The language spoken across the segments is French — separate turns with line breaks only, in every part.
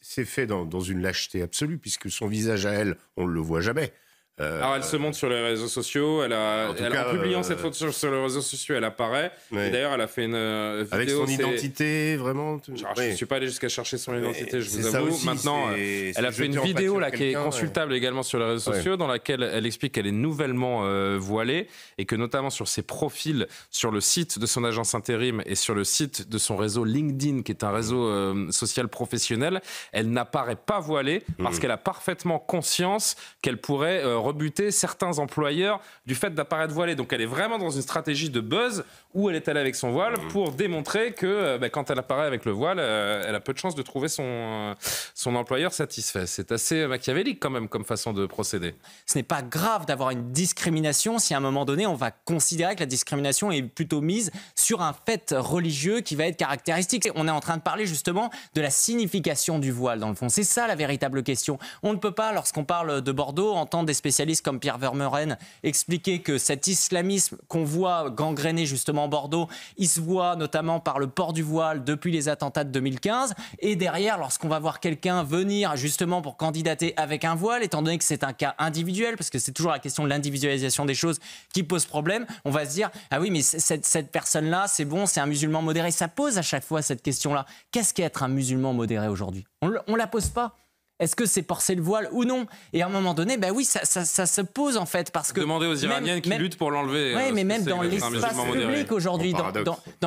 C'est fait dans, une lâcheté absolue, puisque son visage à elle, on ne le voit jamais. Euh, Alors ah, elle se monte sur les réseaux sociaux, elle a, en, publiant euh, cette photo sur, les réseaux sociaux, elle apparaît. d'ailleurs, elle a fait une euh, vidéo. Avec son identité, vraiment. Je ne suis pas allé jusqu'à chercher son identité, je vous avoue. Maintenant, elle a fait une vidéo là qui est consultable également sur les réseaux sociaux, dans laquelle elle explique qu'elle est nouvellement voilée et que notamment sur ses profils, sur le site de son agence intérim et sur le site de son réseau LinkedIn, qui est un réseau social professionnel, elle n'apparaît pas voilée parce mm. qu'elle a parfaitement conscience qu'elle pourrait rebuter certains employeurs du fait d'apparaître voilée. Donc elle est vraiment dans une stratégie de buzz où elle est allée avec son voile mmh. pour démontrer que euh, bah, quand elle apparaît avec le voile, euh, elle a peu de chances de trouver son, euh, son employeur satisfait. C'est assez machiavélique quand même comme façon de procéder. Ce n'est pas grave
d'avoir une discrimination si à un moment donné on va considérer que la discrimination est plutôt mise sur un fait religieux qui va être caractéristique. On est en train de parler justement de la signification du voile dans le fond. C'est ça la véritable question. On ne peut pas, lorsqu'on parle de Bordeaux, entendre des spécialistes comme Pierre Vermeuren expliquer que cet islamisme qu'on voit gangréné justement en Bordeaux, il se voit notamment par le port du voile depuis les attentats de 2015. Et derrière, lorsqu'on va voir quelqu'un venir justement pour candidater avec un voile, étant donné que c'est un cas individuel, parce que c'est toujours la question de l'individualisation des choses qui pose problème, on va se dire, ah oui, mais cette, cette personne-là, c'est bon, c'est un musulman modéré. Ça pose à chaque fois cette question-là. Qu'est-ce qu'être un musulman modéré aujourd'hui On ne la pose pas. Est-ce que c'est porter le voile ou non Et à un moment donné, ben oui, ça, se pose en
fait parce que demandez aux Iraniennes qui luttent pour l'enlever. Oui, euh, mais même dans l'espace public aujourd'hui, dans,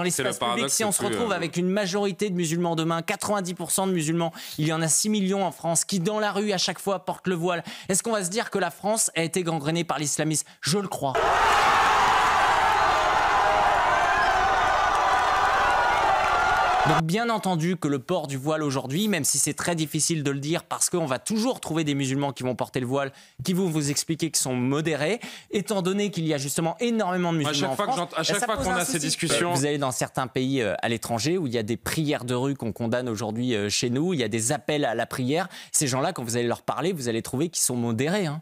l'espace public, si on se retrouve euh, avec
une majorité de musulmans demain, 90% de musulmans, il y en a 6 millions en France qui dans la rue à chaque fois portent le voile. Est-ce qu'on va se dire que la France a été gangrenée par l'islamisme Je le crois. bien entendu que le port du voile aujourd'hui, même si c'est très difficile de le dire parce qu'on va toujours trouver des musulmans qui vont porter le voile, qui vont vous expliquer qu'ils sont modérés, étant donné qu'il y a justement énormément de musulmans. À chaque en fois, eh, qu'on a ces discussions. Vous allez dans certains pays euh, à l'étranger où il y a des prières de rue qu'on condamne aujourd'hui euh, chez nous, il y a des appels à la prière. Ces gens-là, quand vous allez leur parler, vous allez trouver qu'ils sont modérés. Hein.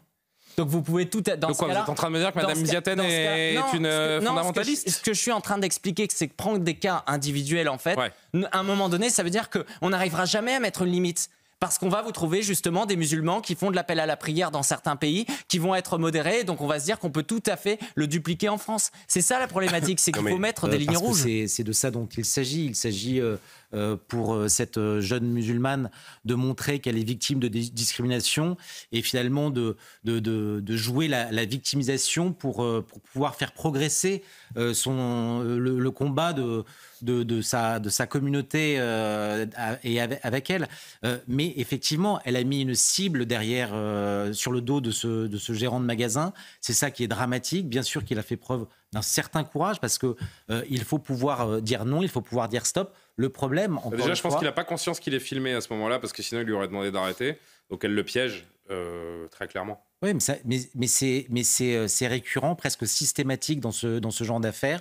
Donc vous pouvez tout être dans Donc ce quoi, vous êtes en train de me dire que Madame Ziaten est, est, une euh, fondamentaliste ce que, je suis en train d'expliquer, c'est que prendre des cas individuels, en fait, à un moment donné, ça veut dire qu'on n'arrivera jamais à mettre une limite. Parce qu'on va vous trouver justement des musulmans qui font de l'appel à la prière dans certains pays, qui vont être modérés, donc on va se dire qu'on peut tout à fait le dupliquer en France. C'est ça la problématique, c'est qu'il faut mettre euh, des lignes rouges.
C'est de ça dont il s'agit. Il s'agit euh, euh, pour cette jeune musulmane de montrer qu'elle est victime de discrimination et finalement de, de, jouer la, victimisation pour, pouvoir faire progresser son, le, combat de, de, sa, de sa communauté et avec, avec elle. mais effectivement, elle a mis une cible derrière, euh, sur le dos de ce, gérant de magasin. C'est ça qui est dramatique. Bien sûr qu'il a fait preuve d'un certain courage parce que euh, il faut pouvoir euh, dire non, il faut pouvoir dire stop. Le problème, bah, en déjà, je pense qu'il n'a
pas conscience qu'il est filmé à ce moment-là parce que sinon il lui aurait demandé d'arrêter. Donc elle le piège très clairement.
Oui, mais, mais c'est récurrent, presque systématique dans ce, dans ce genre d'affaires.